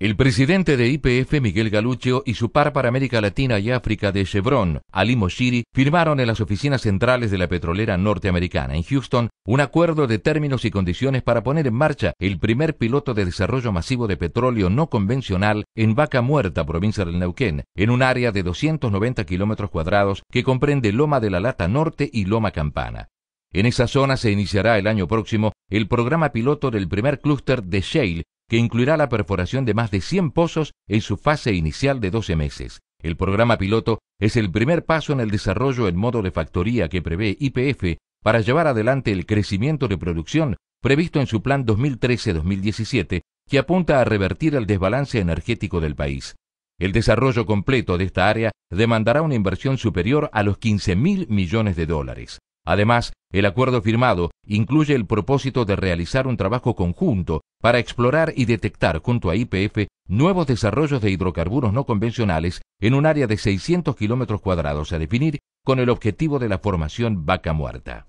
El presidente de IPF, Miguel Galuccio, y su par para América Latina y África de Chevron, Ali Moshiri, firmaron en las oficinas centrales de la petrolera norteamericana en Houston un acuerdo de términos y condiciones para poner en marcha el primer piloto de desarrollo masivo de petróleo no convencional en Vaca Muerta, provincia del Neuquén, en un área de 290 kilómetros cuadrados que comprende Loma de la Lata Norte y Loma Campana. En esa zona se iniciará el año próximo el programa piloto del primer clúster de shale que incluirá la perforación de más de 100 pozos en su fase inicial de 12 meses. El programa piloto es el primer paso en el desarrollo en modo de factoría que prevé IPF para llevar adelante el crecimiento de producción previsto en su plan 2013-2017, que apunta a revertir el desbalance energético del país. El desarrollo completo de esta área demandará una inversión superior a los 15 mil millones de dólares. Además, el acuerdo firmado incluye el propósito de realizar un trabajo conjunto para explorar y detectar junto a IPF nuevos desarrollos de hidrocarburos no convencionales en un área de 600 kilómetros cuadrados a definir con el objetivo de la formación vaca muerta.